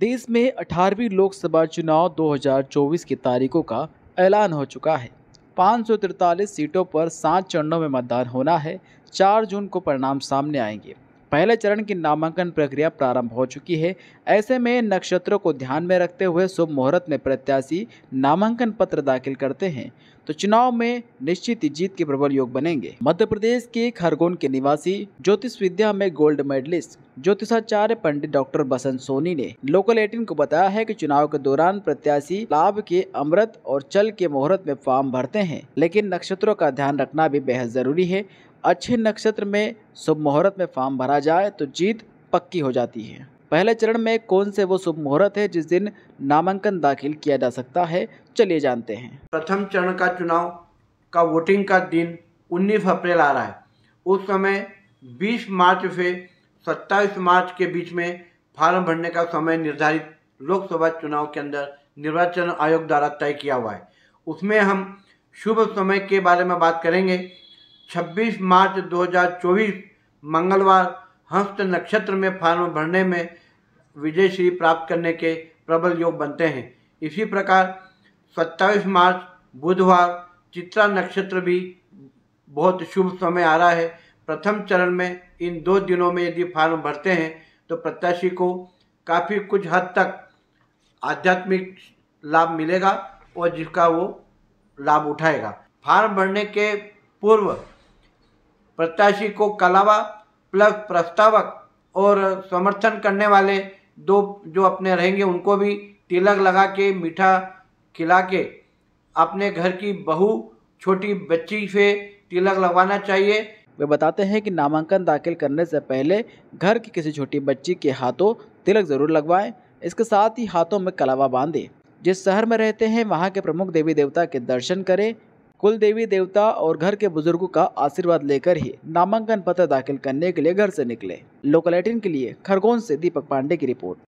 देश में 18वीं लोकसभा चुनाव 2024 की तारीखों का ऐलान हो चुका है पाँच सीटों पर सात चरणों में मतदान होना है चार जून को परिणाम सामने आएंगे पहले चरण की नामांकन प्रक्रिया प्रारंभ हो चुकी है ऐसे में नक्षत्रों को ध्यान में रखते हुए शुभ मुहूर्त में प्रत्याशी नामांकन पत्र दाखिल करते हैं तो चुनाव में निश्चित जीत के प्रबल योग बनेंगे मध्य प्रदेश के खरगोन के निवासी ज्योतिष विद्या में गोल्ड मेडलिस्ट ज्योतिषाचार्य पंडित डॉक्टर बसंत सोनी ने लोकल एटीन को बताया है कि चुनाव के दौरान प्रत्याशी लाभ के अमृत और चल के मुहूर्त में फॉर्म भरते हैं लेकिन नक्षत्रों का ध्यान रखना भी बेहद जरूरी है अच्छे नक्षत्र में शुभ मुहूर्त में फॉर्म भरा जाए तो जीत पक्की हो जाती है पहले चरण में कौन से वो शुभ मुहूर्त है जिस दिन नामांकन दाखिल किया जा सकता है चलिए जानते हैं प्रथम चरण का चुनाव का वोटिंग का दिन 19 अप्रैल आ रहा है उस समय 20 मार्च से सत्ताईस मार्च के बीच में फार्म भरने का समय निर्धारित लोकसभा चुनाव के अंदर निर्वाचन आयोग द्वारा तय किया हुआ है उसमें हम शुभ समय के बारे में बात करेंगे 26 मार्च 2024 मंगलवार हस्त नक्षत्र में फार्म भरने में विजय श्री प्राप्त करने के प्रबल योग बनते हैं इसी प्रकार 27 मार्च बुधवार चित्रा नक्षत्र भी बहुत शुभ समय आ रहा है प्रथम चरण में इन दो दिनों में यदि फार्म भरते हैं तो प्रत्याशी को काफ़ी कुछ हद तक आध्यात्मिक लाभ मिलेगा और जिसका वो लाभ उठाएगा फार्म भरने के पूर्व प्रत्याशी को कलावा प्लस प्रस्तावक और समर्थन करने वाले दो जो अपने रहेंगे उनको भी तिलक लगा के मीठा खिला के अपने घर की बहू छोटी बच्ची से तिलक लगवाना चाहिए वे बताते हैं कि नामांकन दाखिल करने से पहले घर की किसी छोटी बच्ची के हाथों तिलक जरूर लगवाएं इसके साथ ही हाथों में कलावा बांधें जिस शहर में रहते हैं वहाँ के प्रमुख देवी देवता के दर्शन करें कुल देवी देवता और घर के बुजुर्गों का आशीर्वाद लेकर ही नामांकन पत्र दाखिल करने के लिए घर से निकले लोकलैटिन के लिए खरगोन से दीपक पांडे की रिपोर्ट